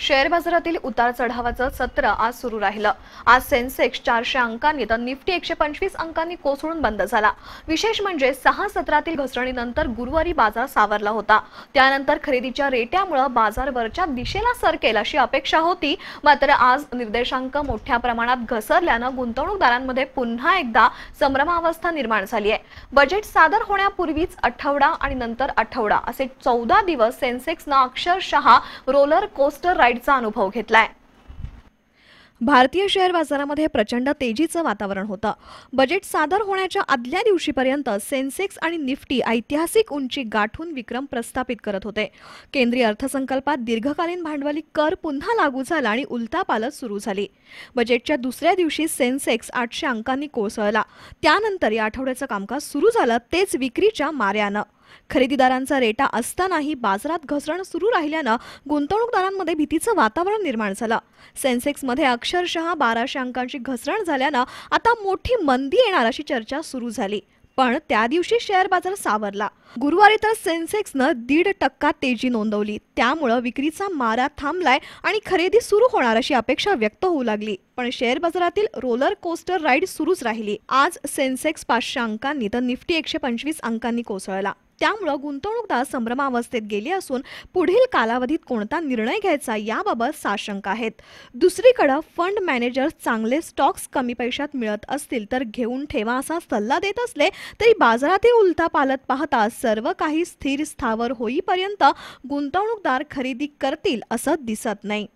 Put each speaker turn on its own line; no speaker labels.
share बाजारातील उतार चढावाचं सत्र आज सुरू राहिलं आज सेन्सेक्स चारशे अंकांनी तर निफ्टी एकशे पंचवीस अंकांनी कोसळून बंद झाला विशेष म्हणजे सहा सत्रातील घसरणीनंतर गुरुवारी बाजार सावरला होता त्यानंतर खरेदीच्या रेट्यामुळे बाजार वरच्या दिशेला सरकेल अशी अपेक्षा होती मात्र आज निर्देशांक मोठ्या प्रमाणात घसरल्यानं गुंतवणूकदारांमध्ये पुन्हा एकदा संभ्रमावस्था निर्माण झाली आहे बजेट सादर होण्यापूर्वीच आठवडा आणि नंतर आठवडा असे चौदा दिवस सेन्सेक्सनं अक्षरशः रोलर कोस्टर राईडचा अनुभव घेतलाय भारतीय शेअर बाजारामध्ये प्रचंड तेजीचं वातावरण होतं बजेट सादर होण्याच्या आदल्या दिवशीपर्यंत सेन्सेक्स आणि निफ्टी ऐतिहासिक उंची गाठून विक्रम प्रस्थापित करत होते केंद्रीय अर्थसंकल्पात दीर्घकालीन भांडवली कर पुन्हा लागू झाला आणि उलतापालत सुरू झाली बजेटच्या दुसऱ्या दिवशी सेन्सेक्स आठशे अंकांनी कोसळला त्यानंतर या आठवड्याचं कामकाज सुरू झालं तेच विक्रीच्या माऱ्यानं खरेदीदारांचा रेटा असतानाही बाजारात घसरण सुरू राहिल्यानं गुंतवणूकदारांमध्ये भीतीचं वातावरण निर्माण झालं सेन्सेक्समध्ये अक्षरशः बाराशे अंकांची घसरण झाल्यानं आता मोठी मंदी येणार अशी चर्चा सुरू झाली पण त्या दिवशी शेअर बाजार सावरला गुरुवारी तर सेन्सेक्सनं दीड टक्का तेजी नोंदवली त्यामुळं विक्रीचा मारा थांबलाय आणि खरेदी सुरू होणार अशी अपेक्षा व्यक्त होऊ लागली पण शेअर बाजारातील रोलर कोस्टर राईड सुरूच राहिली आज सेन्सेक्स पाचशे अंकांनी तर निफ्टी एकशे पंचवीस अंकांनी कोसळला त्यामुळं गुंतवणूकदार संभ्रमावस्थेत गेले असून पुढील कालावधीत कोणता निर्णय घ्यायचा याबाबत साशंक आहेत दुसरीकडं फंड मॅनेजर्स चांगले स्टॉक्स कमी पैशात मिळत असतील तर घेऊन ठेवा असा सल्ला देत असले तरी बाजारातील उलता पालत पाहता सर्व काही स्थिर स्थावर होईपर्यंत गुंतवणूकदार खरेदी करतील असं दिसत नाही